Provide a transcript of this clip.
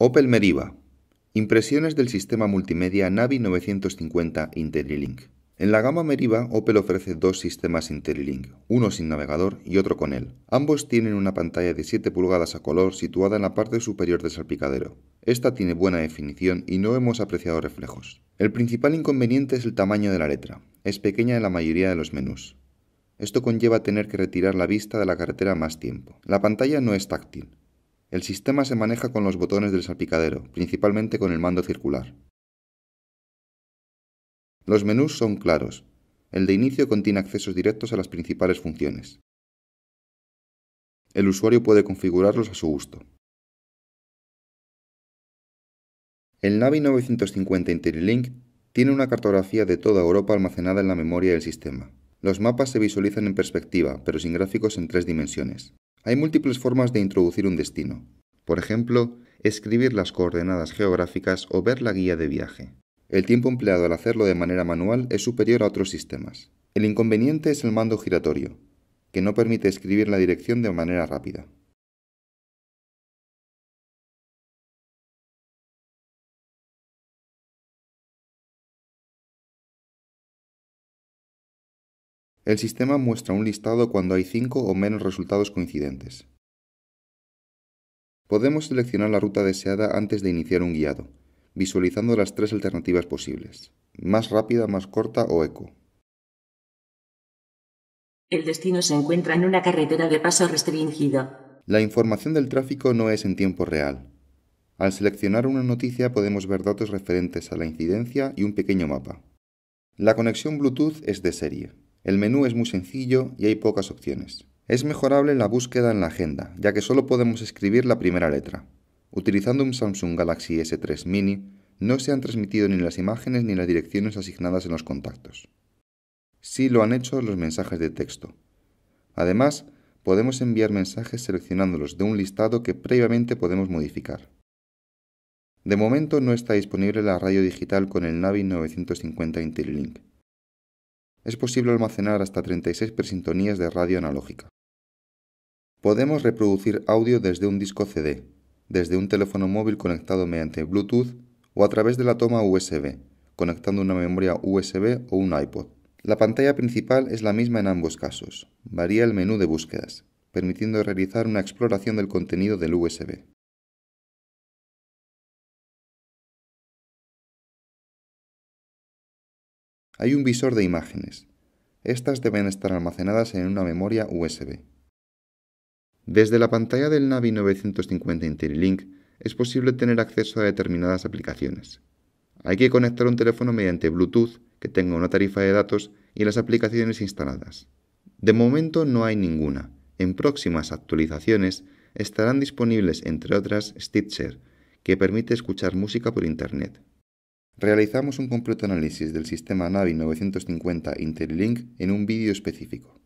Opel Meriva. Impresiones del sistema multimedia Navi 950 Interlink. En la gama Meriva, Opel ofrece dos sistemas IntelliLink, uno sin navegador y otro con él. Ambos tienen una pantalla de 7 pulgadas a color situada en la parte superior del salpicadero. Esta tiene buena definición y no hemos apreciado reflejos. El principal inconveniente es el tamaño de la letra. Es pequeña en la mayoría de los menús. Esto conlleva tener que retirar la vista de la carretera más tiempo. La pantalla no es táctil, el sistema se maneja con los botones del salpicadero, principalmente con el mando circular. Los menús son claros. El de inicio contiene accesos directos a las principales funciones. El usuario puede configurarlos a su gusto. El Navi 950 Interlink tiene una cartografía de toda Europa almacenada en la memoria del sistema. Los mapas se visualizan en perspectiva, pero sin gráficos en tres dimensiones. Hay múltiples formas de introducir un destino. Por ejemplo, escribir las coordenadas geográficas o ver la guía de viaje. El tiempo empleado al hacerlo de manera manual es superior a otros sistemas. El inconveniente es el mando giratorio, que no permite escribir la dirección de manera rápida. El sistema muestra un listado cuando hay cinco o menos resultados coincidentes. Podemos seleccionar la ruta deseada antes de iniciar un guiado, visualizando las tres alternativas posibles, más rápida, más corta o eco. El destino se encuentra en una carretera de paso restringido. La información del tráfico no es en tiempo real. Al seleccionar una noticia podemos ver datos referentes a la incidencia y un pequeño mapa. La conexión Bluetooth es de serie. El menú es muy sencillo y hay pocas opciones. Es mejorable la búsqueda en la agenda, ya que solo podemos escribir la primera letra. Utilizando un Samsung Galaxy S3 Mini, no se han transmitido ni las imágenes ni las direcciones asignadas en los contactos. Sí lo han hecho los mensajes de texto. Además, podemos enviar mensajes seleccionándolos de un listado que previamente podemos modificar. De momento no está disponible la radio digital con el Navi 950 Interlink, es posible almacenar hasta 36 presintonías de radio analógica. Podemos reproducir audio desde un disco CD, desde un teléfono móvil conectado mediante Bluetooth o a través de la toma USB, conectando una memoria USB o un iPod. La pantalla principal es la misma en ambos casos. Varía el menú de búsquedas, permitiendo realizar una exploración del contenido del USB. Hay un visor de imágenes. Estas deben estar almacenadas en una memoria USB. Desde la pantalla del Navi 950 Interlink es posible tener acceso a determinadas aplicaciones. Hay que conectar un teléfono mediante Bluetooth que tenga una tarifa de datos y las aplicaciones instaladas. De momento no hay ninguna. En próximas actualizaciones estarán disponibles, entre otras, Stitcher, que permite escuchar música por Internet. Realizamos un completo análisis del sistema Navi 950 Interlink en un vídeo específico.